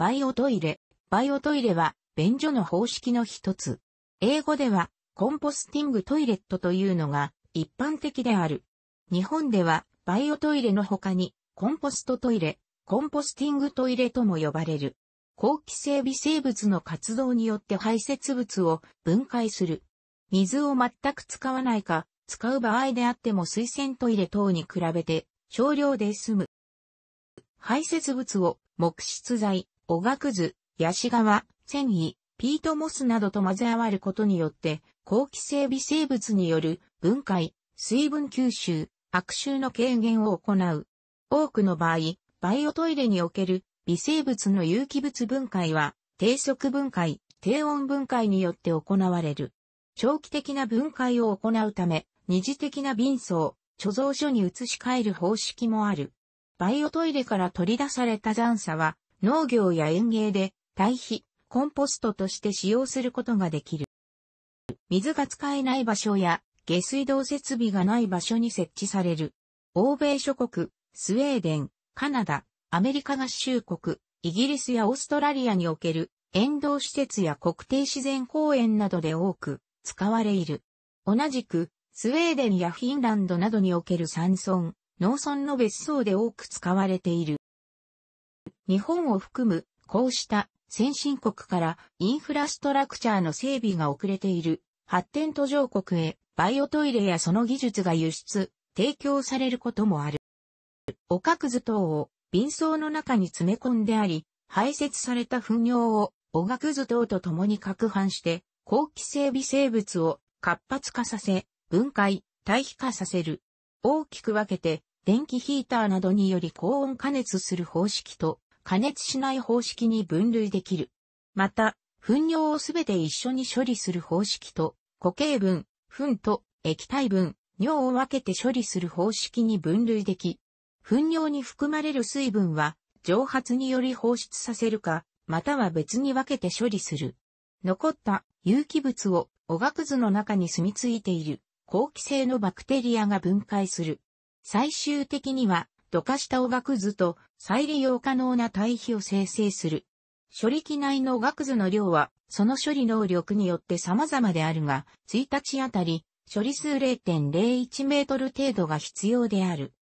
バイオトイレ。バイオトイレは、便所の方式の一つ。英語では、コンポスティングトイレットというのが一般的である。日本では、バイオトイレの他に、コンポストトイレ、コンポスティングトイレとも呼ばれる。後期性微生物の活動によって排泄物を分解する。水を全く使わないか、使う場合であっても水洗トイレ等に比べて少量で済む。排泄物を木質材、おがくず、ヤシワ、繊維、ピートモスなどと混ぜ合わることによって、後期性微生物による分解、水分吸収、悪臭の軽減を行う。多くの場合、バイオトイレにおける微生物の有機物分解は、低速分解、低温分解によって行われる。長期的な分解を行うため、二次的な瓶層、貯蔵所に移し替える方式もある。バイオトイレから取り出された残渣は、農業や園芸で堆肥、コンポストとして使用することができる。水が使えない場所や下水道設備がない場所に設置される。欧米諸国、スウェーデン、カナダ、アメリカ合衆国、イギリスやオーストラリアにおける沿道施設や国定自然公園などで多く使われいる。同じく、スウェーデンやフィンランドなどにおける山村、農村の別荘で多く使われている。日本を含む、こうした先進国からインフラストラクチャーの整備が遅れている発展途上国へバイオトイレやその技術が輸出、提供されることもある。おかくず等を便装の中に詰め込んであり、排泄された糞尿をおがくず等と共に攪拌して、後期性微生物を活発化させ、分解、堆肥化させる。大きく分けて、電気ヒーターなどにより高温加熱する方式と、加熱しない方式に分類できる。また、糞尿をすべて一緒に処理する方式と、固形分、糞と液体分、尿を分けて処理する方式に分類でき、糞尿に含まれる水分は蒸発により放出させるか、または別に分けて処理する。残った有機物をおがくずの中に住み着いている好気性のバクテリアが分解する。最終的には溶かしたおがくずと再利用可能な堆肥を生成する。処理機内のおがくずの量は、その処理能力によって様々であるが、1日あたり、処理数0.01メートル程度が必要である。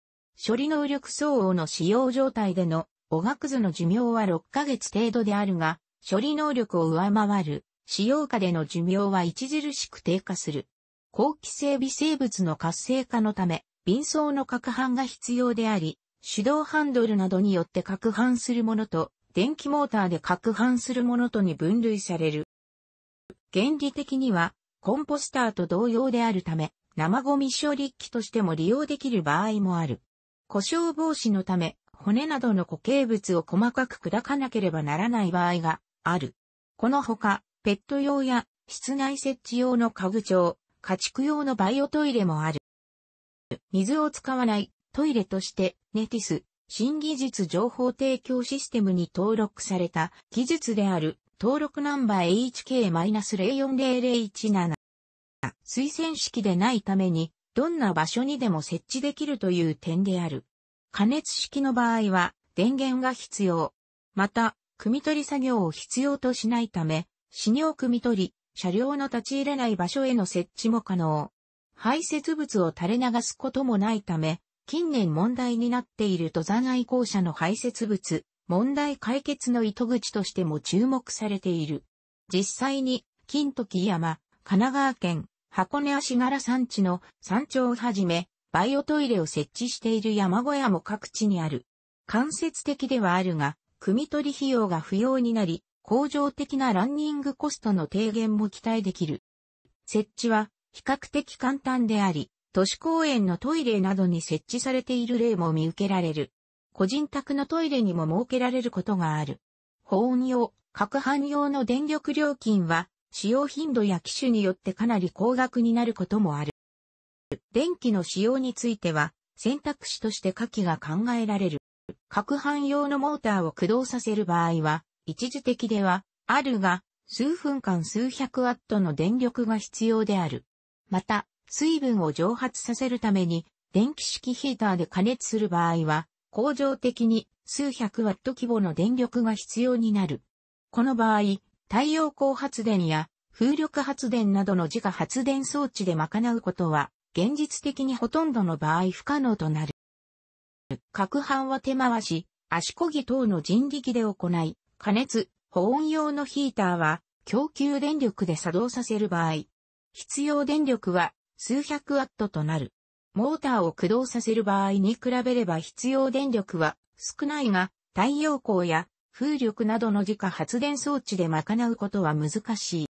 処理能力相応の使用状態での、おがくずの寿命は6ヶ月程度であるが、処理能力を上回る、使用下での寿命は著しく低下する。後期生微生物の活性化のため、便装の攪拌が必要であり、手動ハンドルなどによって攪拌するものと、電気モーターで攪拌するものとに分類される。原理的には、コンポスターと同様であるため、生ゴミ処理機としても利用できる場合もある。故障防止のため、骨などの固形物を細かく砕かなければならない場合がある。このほか、ペット用や室内設置用の家具帳、家畜用のバイオトイレもある。水を使わないトイレとしてネティス新技術情報提供システムに登録された技術である登録ナンバー HK-040017 推薦式でないためにどんな場所にでも設置できるという点である。加熱式の場合は電源が必要。また、汲み取り作業を必要としないため、死尿汲み取り、車両の立ち入れない場所への設置も可能。排泄物を垂れ流すこともないため、近年問題になっている登山愛好者の排泄物、問題解決の糸口としても注目されている。実際に、金時山、神奈川県、箱根足柄山地の山頂をはじめ、バイオトイレを設置している山小屋も各地にある。間接的ではあるが、組取り費用が不要になり、恒常的なランニングコストの低減も期待できる。設置は比較的簡単であり、都市公園のトイレなどに設置されている例も見受けられる。個人宅のトイレにも設けられることがある。保温用、各班用の電力料金は、使用頻度や機種によってかなり高額になることもある。電気の使用については、選択肢として下記が考えられる。各班用のモーターを駆動させる場合は、一時的では、あるが、数分間数百ワットの電力が必要である。また、水分を蒸発させるために、電気式ヒーターで加熱する場合は、恒常的に数百ワット規模の電力が必要になる。この場合、太陽光発電や風力発電などの自家発電装置で賄うことは、現実的にほとんどの場合不可能となる。攪拌は手回し、足こぎ等の人力で行い、加熱、保温用のヒーターは供給電力で作動させる場合、必要電力は数百ワットとなる。モーターを駆動させる場合に比べれば必要電力は少ないが、太陽光や風力などの自家発電装置で賄うことは難しい。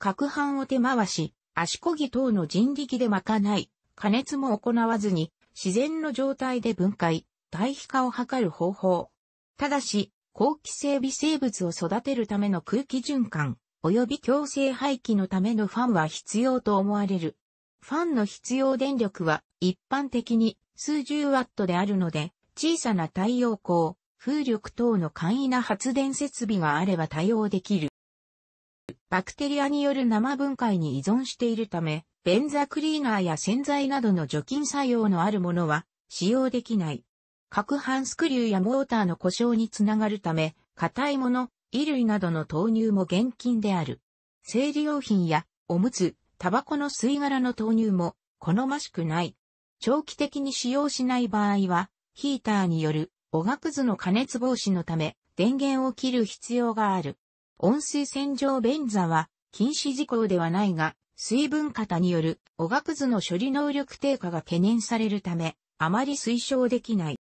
攪拌を手回し、足こぎ等の人力で賄い、加熱も行わずに自然の状態で分解、堆肥化を図る方法。ただし、後期生微生物を育てるための空気循環、及び強制廃棄のためのファンは必要と思われる。ファンの必要電力は一般的に数十ワットであるので、小さな太陽光、風力等の簡易な発電設備があれば対応できる。バクテリアによる生分解に依存しているため、ベンザクリーナーや洗剤などの除菌作用のあるものは使用できない。攪拌スクリューやモーターの故障につながるため、硬いもの、衣類などの投入も現金である。生理用品やおむつ、タバコの吸い殻の投入も好ましくない。長期的に使用しない場合は、ヒーターによるおがくずの加熱防止のため、電源を切る必要がある。温水洗浄便座は禁止事項ではないが、水分型によるおがくずの処理能力低下が懸念されるため、あまり推奨できない。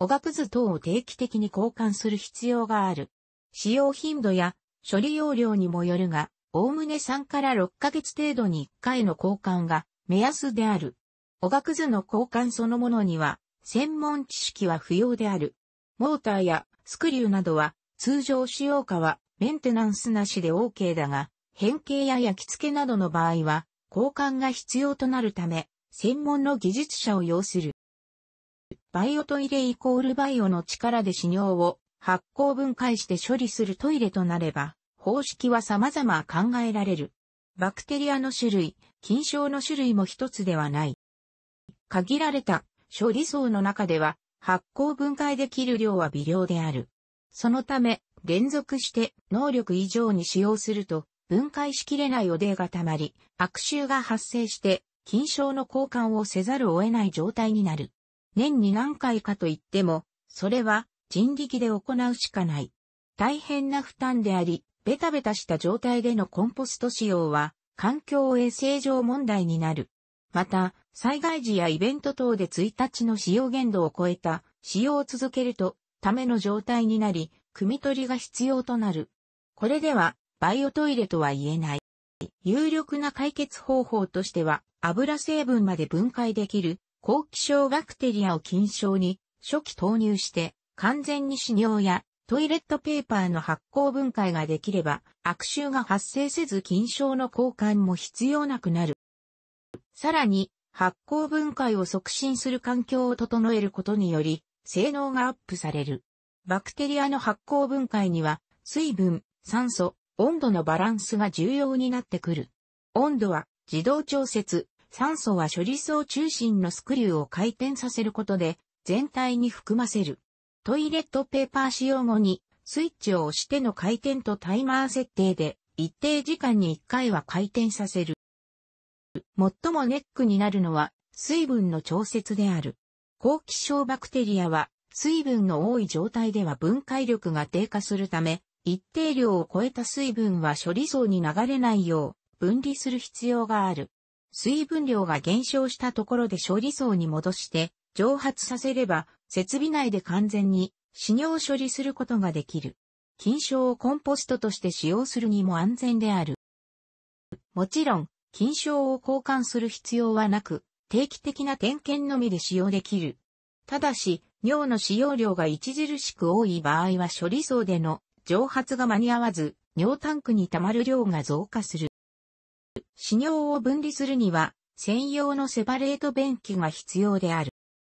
おがくず等を定期的に交換する必要がある。使用頻度や処理容量にもよるが、おおむね3から6ヶ月程度に1回の交換が目安である。おがくずの交換そのものには、専門知識は不要である。モーターやスクリューなどは、通常使用下はメンテナンスなしで OK だが、変形や焼き付けなどの場合は、交換が必要となるため、専門の技術者を要する。バイオトイレイコールバイオの力で死尿を発酵分解して処理するトイレとなれば、方式は様々考えられる。バクテリアの種類、菌床の種類も一つではない。限られた処理層の中では発酵分解できる量は微量である。そのため、連続して能力以上に使用すると分解しきれない汚泥が溜まり、悪臭が発生して菌床の交換をせざるを得ない状態になる。年に何回かといっても、それは人力で行うしかない。大変な負担であり、ベタベタした状態でのコンポスト使用は、環境衛生上問題になる。また、災害時やイベント等で1日の使用限度を超えた使用を続けると、ための状態になり、汲み取りが必要となる。これでは、バイオトイレとは言えない。有力な解決方法としては、油成分まで分解できる、高気症バクテリアを菌床に初期投入して、完全に死尿やトイレットペーパーの発酵分解ができれば、悪臭が発生せず菌床の交換も必要なくなる。さらに、発酵分解を促進する環境を整えることにより、性能がアップされる。バクテリアの発酵分解には、水分、酸素、温度のバランスが重要になってくる。温度は自動調節、酸素は処理層中心のスクリューを回転させることで、全体に含ませる。トイレットペーパー使用後に、スイッチを押しての回転とタイマー設定で、一定時間に1回は回転させる。最もネックになるのは、水分の調節である。好気症バクテリアは、水分の多い状態では分解力が低下するため、一定量を超えた水分は処理層に流れないよう分離する必要がある。水分量が減少したところで処理層に戻して蒸発させれば、設備内で完全に死尿処理することができる。菌床をコンポストとして使用するにも安全である。もちろん、菌床を交換する必要はなく、定期的な点検のみで使用できる。ただし、尿の使用量が著しく多い場合は処理槽での蒸発が間に合わず、尿タンクに溜まる量が増加する。死尿を分離するには、専用のセパレート便器が必要である。